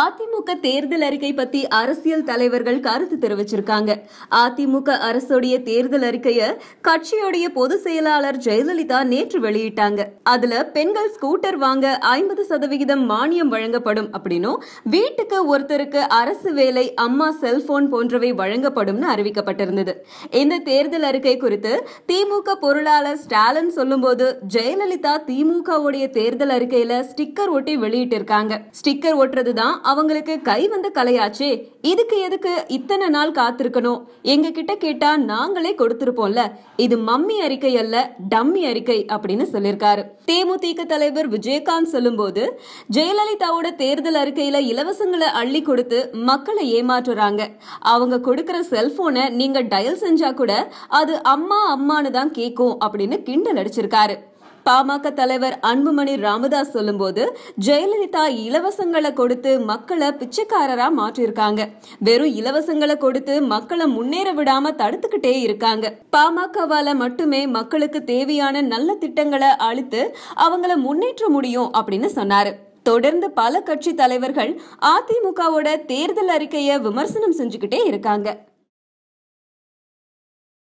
அதிமுக தேர்தல் அறிக்கை பத்தி அரசியல் தலைவர்கள் கருத்து தெரிவிச்சிருக்காங்க அதிமுக அரசுடைய தேர்தல் அறிக்கைய கட்சியுடைய பொதுச் செயலாளர் ஜெயலலிதா நேற்று வெளியிட்டாங்க அதுல பெண்கள் ஸ்கூட்டர் வாங்க ஐம்பது சதவிகிதம் மானியம் வழங்கப்படும் அப்படின்னும் வீட்டுக்கு ஒருத்தருக்கு அரசு வேலை அம்மா செல்போன் போன்றவை வழங்கப்படும்னு அறிவிக்கப்பட்டிருந்தது இந்த தேர்தல் அறிக்கை குறித்து திமுக பொருளாளர் ஸ்டாலின் சொல்லும்போது ஜெயலலிதா திமுகவுடைய தேர்தல் அறிக்கையில ஸ்டிக்கர் ஒட்டி வெளியிட்டிருக்காங்க ஸ்டிக்கர் ஒட்டுறதுதான் அவங்களுக்கு கை வந்த கலையாச்சு இதுக்கு எதுக்கு இத்தனை நாள் காத்திருக்கணும் எங்க கிட்ட கேட்டா நாங்களே கொடுத்திருப்போம்ல இது மம்மி அறிக்கை அல்ல டம்மி அறிக்கை அப்படின்னு சொல்லியிருக்காரு தேமுதிக தலைவர் விஜயகாந்த் சொல்லும்போது ஜெயலலிதாவோட தேர்தல் அறிக்கையில இலவசங்களை அள்ளி கொடுத்து மக்களை ஏமாற்றுறாங்க அவங்க கொடுக்கற செல்போனை நீங்க டயல் செஞ்சா கூட அது அம்மா அம்மானு தான் கேட்கும் அப்படின்னு கிண்டல் அடிச்சிருக்காரு பாமக தலைவர் அன்புமணி ராமதாஸ் சொல்லும்போது ஜெயலலிதா இலவசங்களை கொடுத்து மக்களை பிச்சைக்காரரா மாற்றிருக்காங்க வெறும் இலவசங்களை கொடுத்து மக்களை முன்னேற விடாம தடுத்துக்கிட்டே இருக்காங்க பாமகவால மட்டுமே மக்களுக்கு தேவையான நல்ல திட்டங்களை அழித்து அவங்கள முன்னேற்ற முடியும் அப்படின்னு சொன்னாரு தொடர்ந்து பல கட்சி தலைவர்கள் அதிமுகவோட தேர்தல் அறிக்கையை விமர்சனம் செஞ்சுக்கிட்டே இருக்காங்க